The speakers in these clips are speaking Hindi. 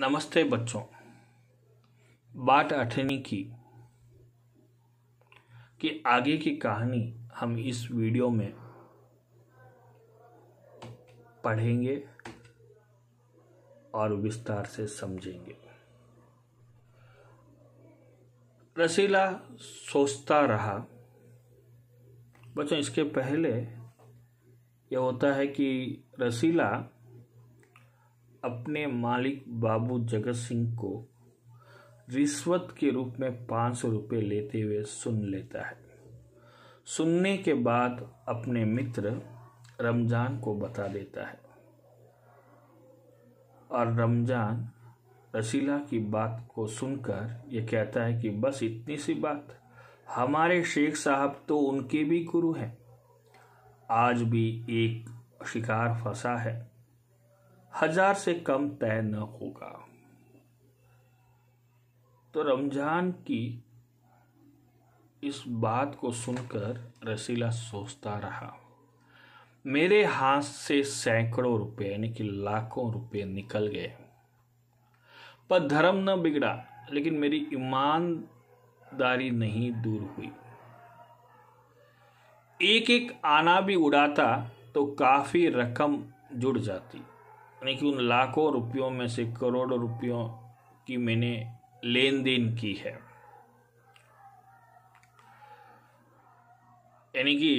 नमस्ते बच्चों बात अठनी की कि आगे की कहानी हम इस वीडियो में पढ़ेंगे और विस्तार से समझेंगे रसीला सोचता रहा बच्चों इसके पहले यह होता है कि रसीला अपने मालिक बाबू जगत सिंह को रिश्वत के रूप में पाँच सौ रुपये लेते हुए सुन लेता है सुनने के बाद अपने मित्र रमज़ान को बता देता है और रमज़ान रसीला की बात को सुनकर ये कहता है कि बस इतनी सी बात हमारे शेख साहब तो उनके भी गुरु हैं आज भी एक शिकार फंसा है हजार से कम तय न होगा तो रमजान की इस बात को सुनकर रसीला सोचता रहा मेरे हाथ से सैकड़ों रुपए यानी कि लाखों रुपए निकल गए पर धर्म न बिगड़ा लेकिन मेरी ईमानदारी नहीं दूर हुई एक एक आना भी उड़ाता तो काफी रकम जुड़ जाती यानी कि उन लाखों रुपयों में से करोड़ों रुपयों की मैंने लेन देन की है यानी कि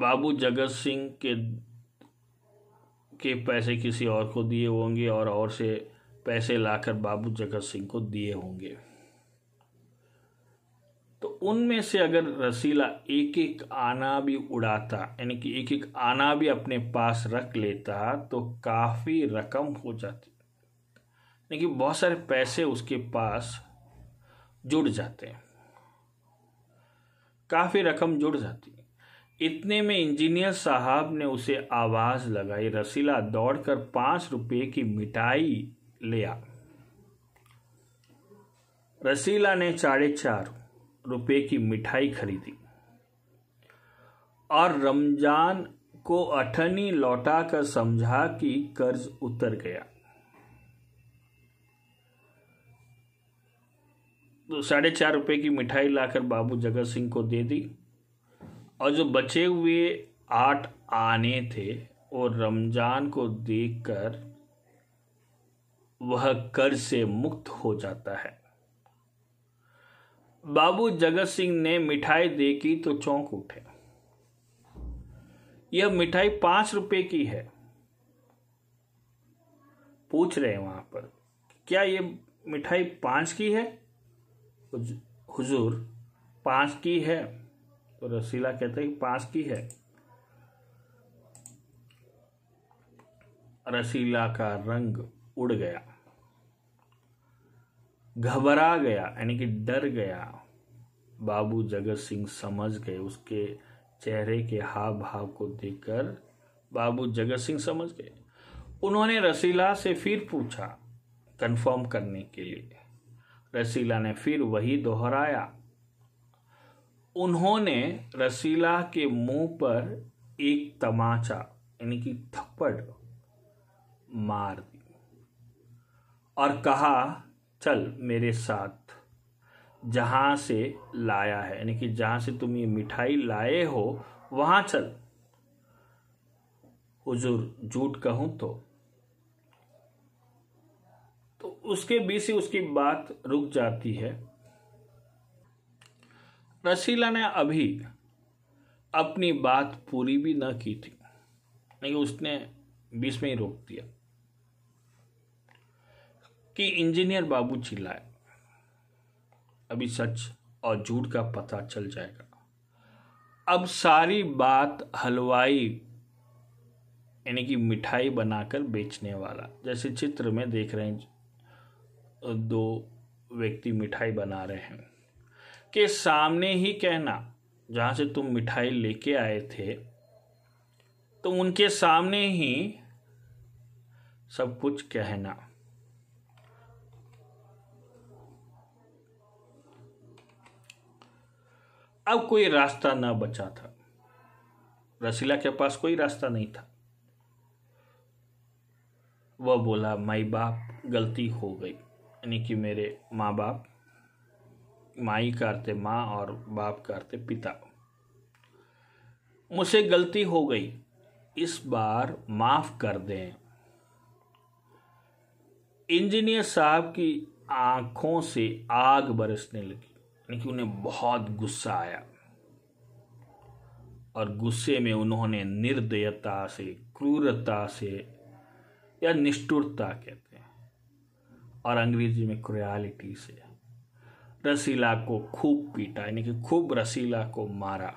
बाबू जगत सिंह के के पैसे किसी और को दिए होंगे और और से पैसे लाकर बाबू जगत सिंह को दिए होंगे तो उनमें से अगर रसीला एक एक आना भी उड़ाता यानी कि एक एक आना भी अपने पास रख लेता तो काफ़ी रकम हो जाती यानी कि बहुत सारे पैसे उसके पास जुड़ जाते हैं काफ़ी रकम जुड़ जाती इतने में इंजीनियर साहब ने उसे आवाज़ लगाई रसीला दौड़कर पाँच रुपये की मिठाई लिया रसीला ने साढ़े चार रुपए की मिठाई खरीदी और रमजान को अठनी लौटा कर समझा कि कर्ज उतर गया तो साढ़े चार रुपए की मिठाई लाकर बाबू जगत सिंह को दे दी और जो बचे हुए आठ आने थे वो रमजान को देखकर वह कर्ज से मुक्त हो जाता है बाबू जगत सिंह ने मिठाई देखी तो चौंक उठे यह मिठाई पांच रुपए की है पूछ रहे हैं वहां पर क्या यह मिठाई पांच की है हुजूर पांच की है तो रसीला कहते हैं पांच की है रसीला का रंग उड़ गया घबरा गया यानी कि डर गया बाबू जगत सिंह समझ गए उसके चेहरे के हाव भाव को देखकर बाबू जगत सिंह समझ गए उन्होंने रसीला से फिर पूछा कंफर्म करने के लिए रसीला ने फिर वही दोहराया उन्होंने रसीला के मुंह पर एक तमाचा यानी कि थप्पड़ मार दी और कहा चल मेरे साथ जहाँ से लाया है यानी कि जहाँ से तुम ये मिठाई लाए हो वहाँ चल हुजूर झूठ कहूँ तो तो उसके बीच ही उसकी बात रुक जाती है रसीला ने अभी अपनी बात पूरी भी ना की थी नहीं उसने बीच में ही रोक दिया कि इंजीनियर बाबू चिल्लाए अभी सच और झूठ का पता चल जाएगा अब सारी बात हलवाई यानी कि मिठाई बनाकर बेचने वाला जैसे चित्र में देख रहे हैं दो व्यक्ति मिठाई बना रहे हैं के सामने ही कहना जहाँ से तुम मिठाई लेके आए थे तो उनके सामने ही सब कुछ कहना अब कोई रास्ता ना बचा था रसीला के पास कोई रास्ता नहीं था वह बोला माई बाप गलती हो गई यानी कि मेरे माँ बाप माई करते माँ और बाप करते पिता मुझसे गलती हो गई इस बार माफ कर दें इंजीनियर साहब की आंखों से आग बरसने लगी यानी कि उन्हें बहुत गुस्सा आया और गुस्से में उन्होंने निर्दयता से क्रूरता से या निष्ठुरता कहते हैं और अंग्रेजी में क्रियालिटी से रसीला को खूब पीटा यानी कि खूब रसीला को मारा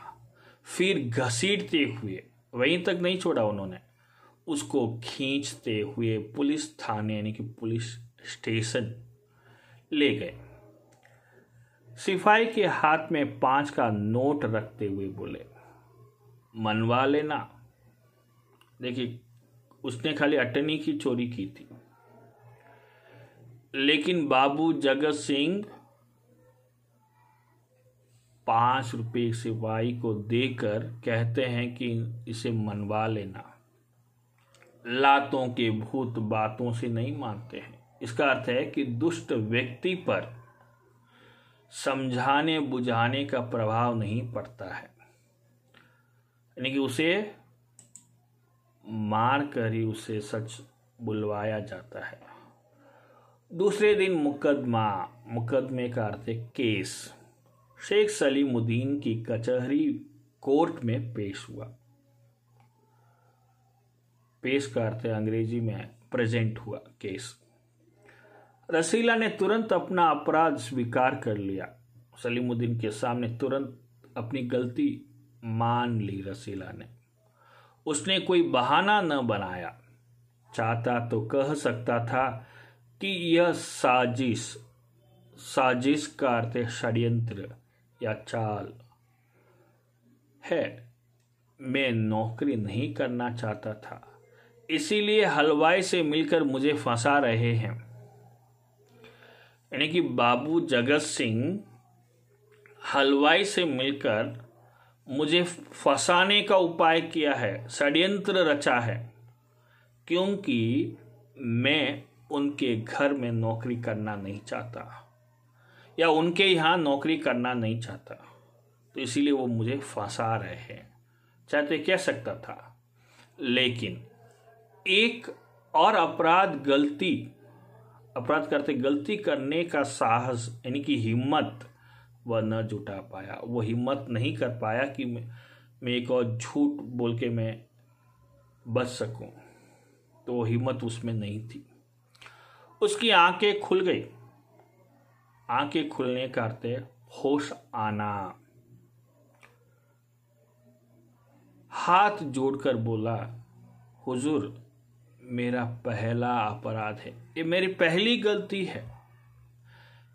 फिर घसीटते हुए वहीं तक नहीं छोड़ा उन्होंने उसको खींचते हुए पुलिस थाने यानी कि पुलिस स्टेशन ले गए सिपाही के हाथ में पांच का नोट रखते हुए बोले मनवा लेना देखिए उसने खाली अटनी की चोरी की थी लेकिन बाबू जगत सिंह पांच रुपये सिपाही को देकर कहते हैं कि इसे मनवा लेना लातों के भूत बातों से नहीं मानते हैं इसका अर्थ है कि दुष्ट व्यक्ति पर समझाने बुझाने का प्रभाव नहीं पड़ता है यानी कि उसे मार कर ही उसे सच बुलवाया जाता है दूसरे दिन मुकदमा मुकदमे का अर्थ है केस शेख सलीमुद्दीन की कचहरी कोर्ट में पेश हुआ पेश का अर्थ है अंग्रेजी में प्रेजेंट हुआ केस रसीला ने तुरंत अपना अपराध स्वीकार कर लिया सलीमुद्दीन के सामने तुरंत अपनी गलती मान ली रसीला ने उसने कोई बहाना न बनाया चाहता तो कह सकता था कि यह साजिश साजिश का अर्थ षड्यंत्र या चाल है मैं नौकरी नहीं करना चाहता था इसीलिए हलवाई से मिलकर मुझे फंसा रहे हैं यानी कि बाबू जगत सिंह हलवाई से मिलकर मुझे फंसाने का उपाय किया है षड्यंत्र रचा है क्योंकि मैं उनके घर में नौकरी करना नहीं चाहता या उनके यहाँ नौकरी करना नहीं चाहता तो इसीलिए वो मुझे फंसा रहे हैं चाहते तो कह सकता था लेकिन एक और अपराध गलती अपराध करते गलती करने का साहस यानी कि हिम्मत वह न जुटा पाया वो हिम्मत नहीं कर पाया कि मैं एक और झूठ बोल के मैं बच सकूं तो वो हिम्मत उसमें नहीं थी उसकी आंखें खुल गई आंखें खुलने का अर्थ होश आना हाथ जोड़कर बोला हुजूर मेरा पहला अपराध है ये मेरी पहली गलती है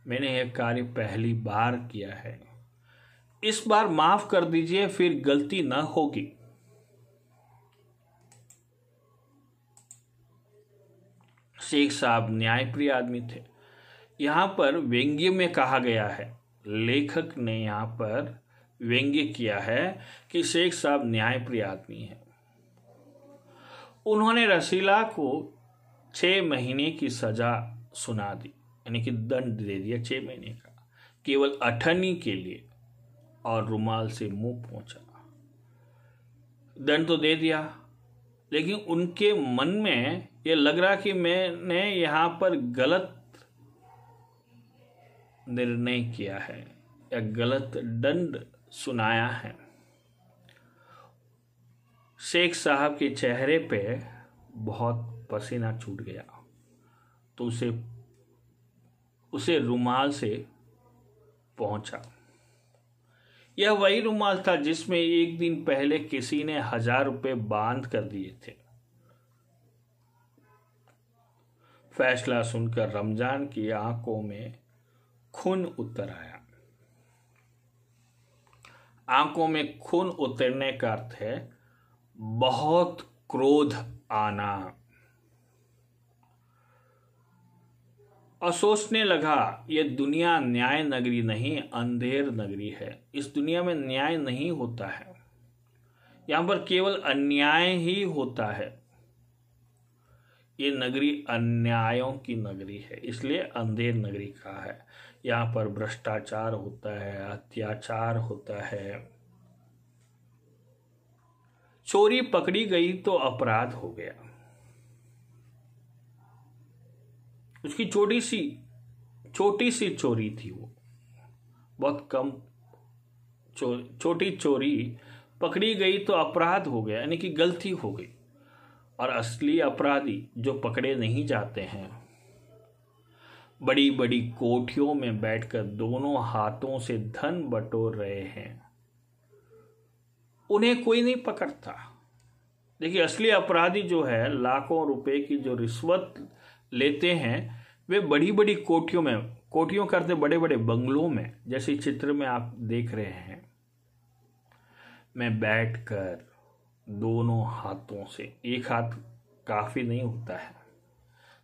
मैंने यह कार्य पहली बार किया है इस बार माफ कर दीजिए फिर गलती ना होगी शेख साहब न्यायप्रिय आदमी थे यहां पर व्यंग्य में कहा गया है लेखक ने यहां पर व्यंग्य किया है कि शेख साहब न्यायप्रिय आदमी है उन्होंने रसीला को छः महीने की सजा सुना दी यानी कि दंड दे दिया छः महीने का केवल अठनी के लिए और रुमाल से मुंह पहुंचा दंड तो दे दिया लेकिन उनके मन में ये लग रहा कि मैंने यहाँ पर गलत निर्णय किया है या गलत दंड सुनाया है शेख साहब के चेहरे पे बहुत पसीना छूट गया तो उसे उसे रुमाल से पहुंचा यह वही रुमाल था जिसमें एक दिन पहले किसी ने हजार रुपए बांध कर दिए थे फैसला सुनकर रमजान की आंखों में खून उतर आया आंखों में खून उतरने का अर्थ है बहुत क्रोध आना असोचने लगा ये दुनिया न्याय नगरी नहीं अंधेर नगरी है इस दुनिया में न्याय नहीं होता है यहां पर केवल अन्याय ही होता है ये नगरी अन्यायों की नगरी है इसलिए अंधेर नगरी कहा है यहां पर भ्रष्टाचार होता है अत्याचार होता है चोरी पकड़ी गई तो अपराध हो गया उसकी छोटी सी छोटी सी चोरी थी वो बहुत कम चो, छोटी चोरी पकड़ी गई तो अपराध हो गया यानी कि गलती हो गई और असली अपराधी जो पकड़े नहीं जाते हैं बड़ी बड़ी कोठियों में बैठकर दोनों हाथों से धन बटोर रहे हैं उन्हें कोई नहीं पकड़ता देखिए असली अपराधी जो है लाखों रुपए की जो रिश्वत लेते हैं वे बड़ी बड़ी कोठियों में कोठियों करते बड़े बड़े बंगलों में जैसे चित्र में आप देख रहे हैं मैं बैठकर दोनों हाथों से एक हाथ काफ़ी नहीं होता है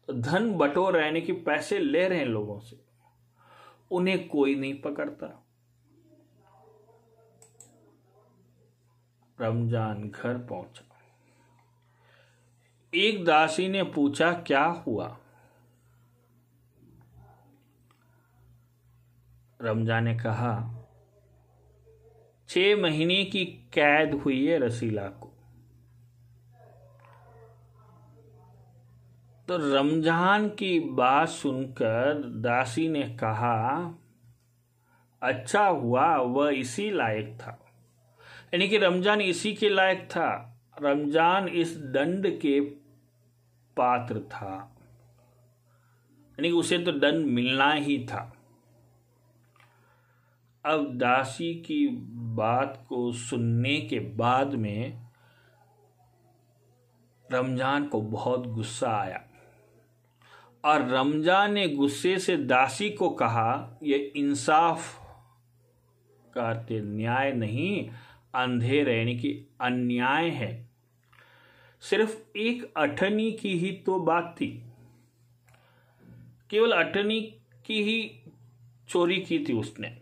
तो धन बटोर रहने की पैसे ले रहे हैं लोगों से उन्हें कोई नहीं पकड़ता रमजान घर पहुंचा एक दासी ने पूछा क्या हुआ रमजान ने कहा छह महीने की कैद हुई है रसीला को तो रमजान की बात सुनकर दासी ने कहा अच्छा हुआ वह इसी लायक था यानी कि रमजान इसी के लायक था रमजान इस दंड के पात्र था यानी कि उसे तो दंड मिलना ही था अब दासी की बात को सुनने के बाद में रमजान को बहुत गुस्सा आया और रमजान ने गुस्से से दासी को कहा यह इंसाफ का न्याय नहीं अंधेर यानी कि अन्याय है सिर्फ एक अठनी की ही तो बात थी केवल अठनी की ही चोरी की थी उसने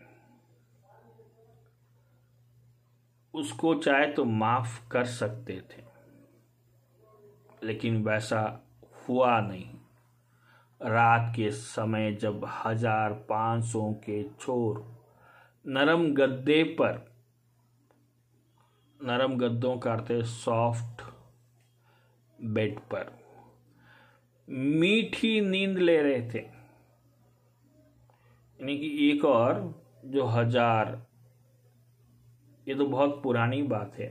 उसको चाहे तो माफ कर सकते थे लेकिन वैसा हुआ नहीं रात के समय जब हजार पांच सौ के चोर नरम गद्दे पर नरम गद्दों का अर्थ है सॉफ्ट बेड पर मीठी नींद ले रहे थे यानी कि एक और जो हजार ये तो बहुत पुरानी बात है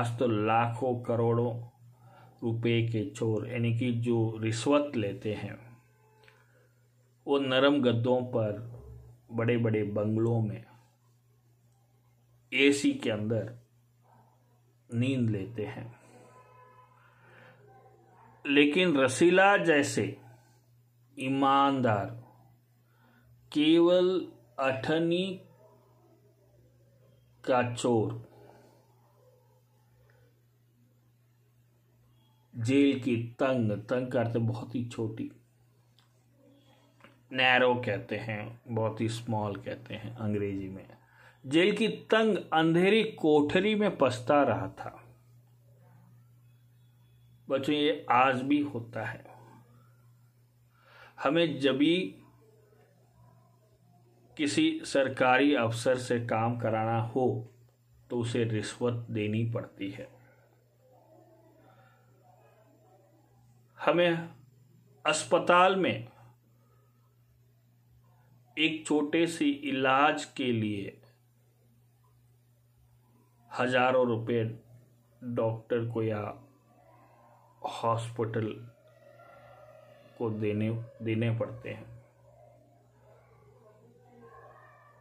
आज तो लाखों करोड़ों रुपए के चोर यानी कि जो रिश्वत लेते हैं वो नरम गद्दों पर बड़े बड़े बंगलों में एसी के अंदर नींद लेते हैं लेकिन रसीला जैसे ईमानदार केवल अठनी का चोर जेल की तंग तंग करते बहुत ही छोटी नैरो कहते हैं बहुत ही स्मॉल कहते हैं अंग्रेजी में जेल की तंग अंधेरी कोठरी में पछता रहा था बच्चों ये आज भी होता है हमें जब भी किसी सरकारी अफसर से काम कराना हो तो उसे रिश्वत देनी पड़ती है हमें अस्पताल में एक छोटे सी इलाज के लिए हजारों रुपए डॉक्टर को या हॉस्पिटल को देने देने पड़ते हैं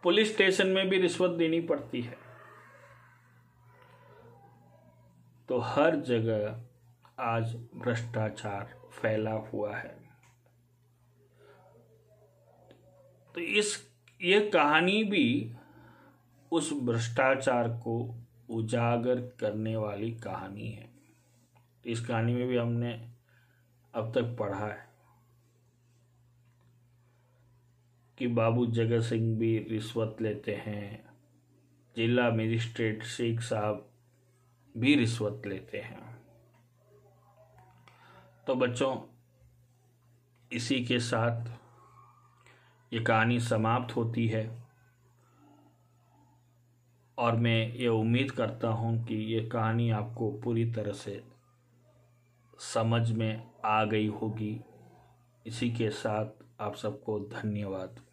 पुलिस स्टेशन में भी रिश्वत देनी पड़ती है तो हर जगह आज भ्रष्टाचार फैला हुआ है तो इस ये कहानी भी उस भ्रष्टाचार को उजागर करने वाली कहानी है इस कहानी में भी हमने अब तक पढ़ा है कि बाबू जगत सिंह भी रिश्वत लेते हैं जिला मजिस्ट्रेट शेख साहब भी रिश्वत लेते हैं तो बच्चों इसी के साथ ये कहानी समाप्त होती है और मैं ये उम्मीद करता हूँ कि ये कहानी आपको पूरी तरह से समझ में आ गई होगी इसी के साथ आप सबको धन्यवाद